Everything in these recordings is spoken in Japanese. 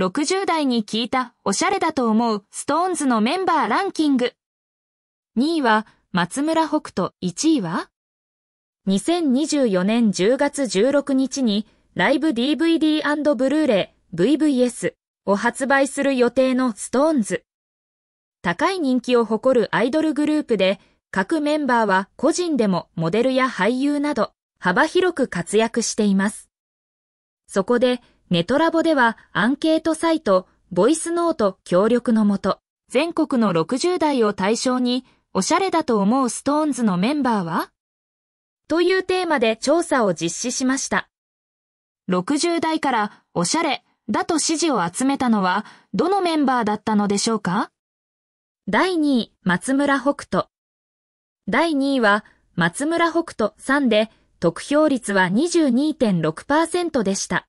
60代に聞いたおしゃれだと思うストーンズのメンバーランキング。2位は松村北斗、1位は ?2024 年10月16日にライブ DVD& ブルーレイ VVS を発売する予定のストーンズ。高い人気を誇るアイドルグループで、各メンバーは個人でもモデルや俳優など幅広く活躍しています。そこでネトラボではアンケートサイト、ボイスノート協力のもと、全国の60代を対象に、おしゃれだと思うストーンズのメンバーはというテーマで調査を実施しました。60代からおしゃれだと支持を集めたのは、どのメンバーだったのでしょうか第2位、松村北斗。第2位は、松村北斗さんで、得票率は22.6%でした。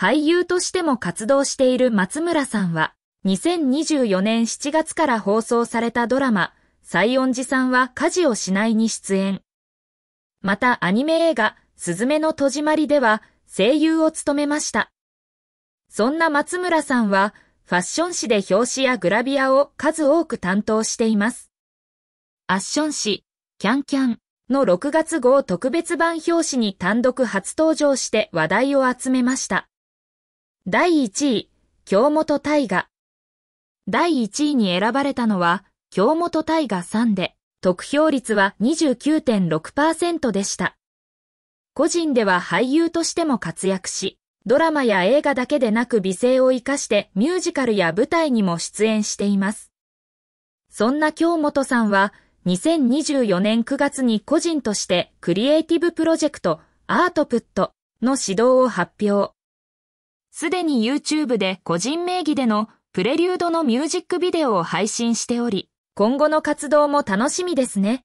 俳優としても活動している松村さんは、2024年7月から放送されたドラマ、西音寺さんは家事をしないに出演。またアニメ映画、すずめの戸締まりでは声優を務めました。そんな松村さんは、ファッション誌で表紙やグラビアを数多く担当しています。アッション誌、キャンキャンの6月号特別版表紙に単独初登場して話題を集めました。第1位、京本大河。第1位に選ばれたのは、京本大河さんで、得票率は29.6%でした。個人では俳優としても活躍し、ドラマや映画だけでなく美声を活かしてミュージカルや舞台にも出演しています。そんな京本さんは、2024年9月に個人としてクリエイティブプロジェクトアートプットの指導を発表。すでに YouTube で個人名義でのプレリュードのミュージックビデオを配信しており、今後の活動も楽しみですね。